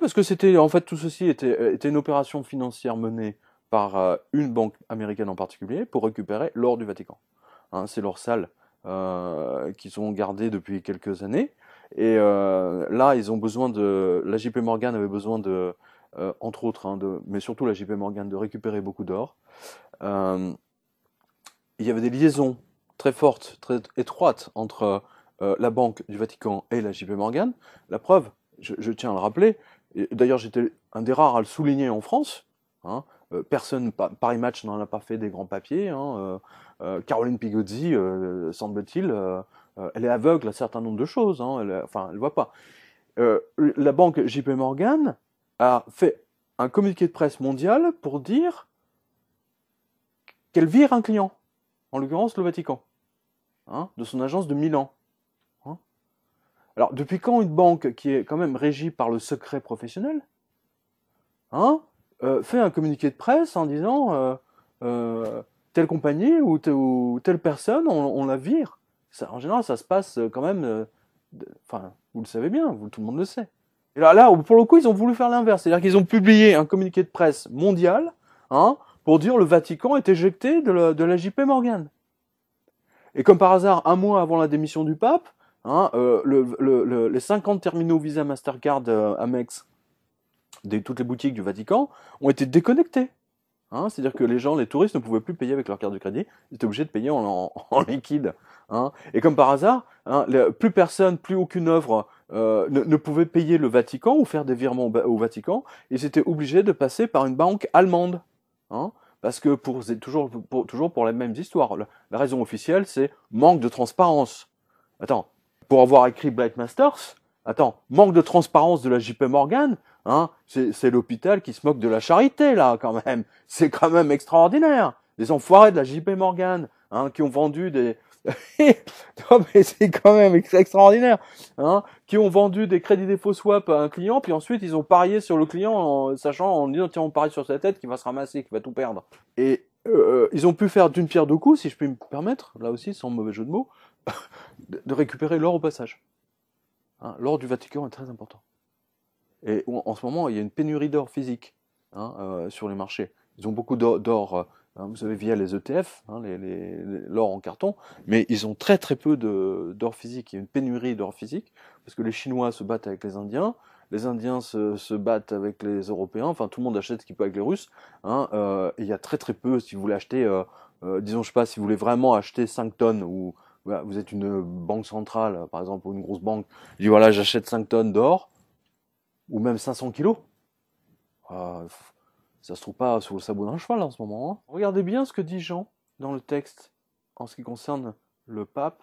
parce que c'était en fait tout ceci était, euh, une opération financière menée par euh, une banque américaine en particulier pour récupérer l'or du Vatican. Hein. c'est l'or sale euh, qu'ils ont gardé depuis quelques années. Et là, ils ont besoin de. La JP Morgan avait besoin de, entre autres, hein, de, mais surtout la JP Morgan, de récupérer beaucoup d'or. il y avait des liaisons très fortes, très étroites entre la Banque du Vatican et la JP Morgan. La preuve, je, tiens à le rappeler, D'ailleurs, j'étais un des rares à le souligner en France. Hein. Euh, personne, Paris Match n'en a pas fait des grands papiers. Hein. Euh, euh, Caroline Pigozzi, semble-t-il, elle est aveugle à un certain nombre de choses. Hein. Elle, enfin, elle voit pas. la banque JP Morgan a fait un communiqué de presse mondial pour dire qu'elle vire un client, en l'occurrence le Vatican, hein, de son agence de Milan. Alors, depuis quand une banque qui est quand même régie par le secret professionnel hein, euh, fait un communiqué de presse en disant euh, euh, telle compagnie ou, telle personne, on, la vire En général, ça se passe quand même. Enfin, vous le savez bien, tout le monde le sait. Et là, là, pour le coup, ils ont voulu faire l'inverse. C'est-à-dire qu'ils ont publié un communiqué de presse mondial hein, pour dire le Vatican est éjecté de la, de la JP Morgan. Et comme par hasard, un mois avant la démission du pape, Hein, euh, les 50 terminaux Visa, Mastercard, euh, Amex de toutes les boutiques du Vatican ont été déconnectés. Hein. C'est-à-dire que les gens, les touristes ne pouvaient plus payer avec leur carte de crédit, ils étaient obligés de payer en, liquide. Hein. Et comme par hasard, hein, plus personne, plus aucune œuvre euh, ne, pouvait payer le Vatican ou faire des virements au, Vatican, ils étaient obligés de passer par une banque allemande. parce que pour, toujours, pour, les mêmes histoires. la raison officielle, c'est manque de transparence. Attends, pour avoir écrit blackmasters Masters, attends, manque de transparence de la JP Morgan, hein, c'est l'hôpital qui se moque de la charité, là, quand même. C'est quand même extraordinaire. Des enfoirés de la JP Morgan, hein, qui ont vendu des... c'est quand même extraordinaire, hein, qui ont vendu des crédits défauts swap à un client, puis ensuite ils ont parié sur le client, en, sachant en disant tiens on parie sur sa tête qu'il va se ramasser, qu'il va tout perdre. Et euh, ils ont pu faire d'une pierre deux coups, si je puis me permettre, là aussi sans mauvais jeu de mots, de récupérer l'or au passage. Hein, l'or du Vatican est très important. Et en ce moment, il y a une pénurie d'or physique hein, euh, sur les marchés. Ils ont beaucoup d'or, euh, hein, vous savez, via les ETF, l'or en carton, mais ils ont très très peu d'or physique. Il y a une pénurie d'or physique, parce que les Chinois se battent avec les Indiens, les Indiens se, battent avec les Européens, enfin tout le monde achète ce qu'il peut avec les Russes, euh, il y a très très peu, si vous voulez acheter, disons je sais pas, si vous voulez vraiment acheter 5 tonnes ou bah, vous êtes une banque centrale, par exemple, ou une grosse banque, je dis voilà, j'achète 5 tonnes d'or, ou même 500 kilos. Ah, ça se trouve pas sur le sabot d'un cheval en ce moment. Hein. Regardez bien ce que dit Jean dans le texte en ce qui concerne le pape,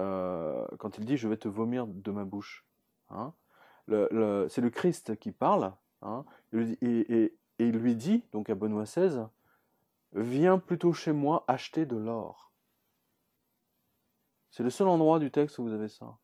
euh, quand il dit je vais te vomir de ma bouche. Hein. c'est le Christ qui parle, hein. et il lui dit, donc à Benoît XVI, viens plutôt chez moi acheter de l'or. C'est le seul endroit du texte où vous avez ça.